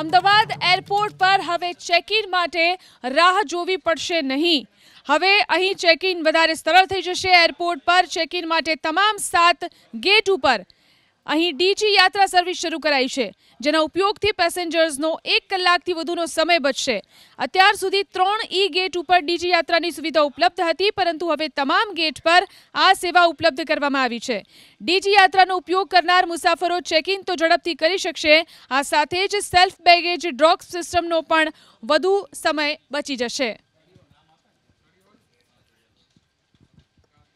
Ahmedabad airport પર હવે check in માટે રાહ જોવી પડશે નહીં હવે અહીં ચેક ઇન વધારે સરળ થઈ જશે એરપોર્ટ પર ચેક ઇન માટે તમામ સાત ગેટ ઉપર અહીં ડીજી યાત્રા સર્વિસ શરૂ કરાઈ છે જેના ઉપયોગથી પેસેન્જર્સનો એક કલાકથી વધુનો સમય બચશે અત્યાર સુધી ત્રણ ઈ ગેટ ઉપર ડીજી યાત્રાની સુવિધા ઉપલબ્ધ હતી પરંતુ હવે તમામ ગેટ પર આ સેવા ઉપલબ્ધ કરવામાં આવી છે ડીજી યાત્રાનો ઉપયોગ કરનાર મુસાફરો ચેક ઇન તો ઝડપથી કરી શકશે આ સાથે જ સેલ્ફ બેગેજ ડ્રોપ સિસ્ટમનો પણ વધુ સમય બચી જશે